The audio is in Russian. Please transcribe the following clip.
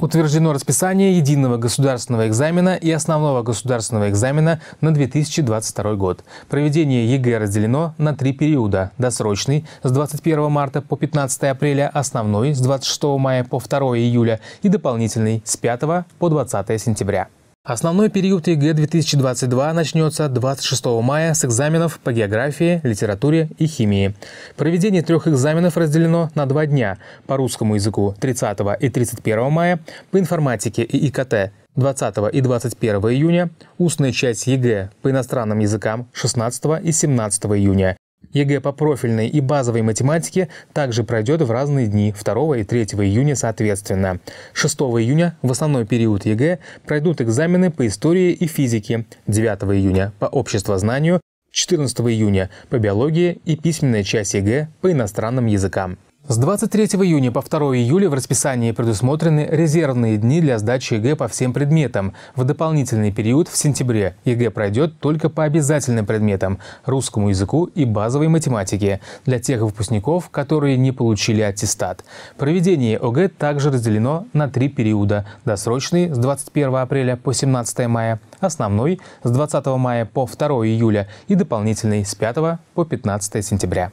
Утверждено расписание единого государственного экзамена и основного государственного экзамена на 2022 год. Проведение ЕГЭ разделено на три периода. Досрочный с 21 марта по 15 апреля, основной с 26 мая по 2 июля и дополнительный с 5 по 20 сентября. Основной период ЕГЭ 2022 начнется 26 мая с экзаменов по географии, литературе и химии. Проведение трех экзаменов разделено на два дня по русскому языку 30 и 31 мая, по информатике и ИКТ 20 и 21 июня, устная часть ЕГЭ по иностранным языкам 16 и 17 июня ЕГЭ по профильной и базовой математике также пройдет в разные дни 2 и 3 июня соответственно. 6 июня в основной период ЕГЭ пройдут экзамены по истории и физике, 9 июня по обществознанию, 14 июня по биологии и письменная часть ЕГЭ по иностранным языкам. С 23 июня по 2 июля в расписании предусмотрены резервные дни для сдачи ЕГЭ по всем предметам. В дополнительный период в сентябре ЕГЭ пройдет только по обязательным предметам – русскому языку и базовой математике для тех выпускников, которые не получили аттестат. Проведение ОГЭ также разделено на три периода – досрочный с 21 апреля по 17 мая, основной с 20 мая по 2 июля и дополнительный с 5 по 15 сентября.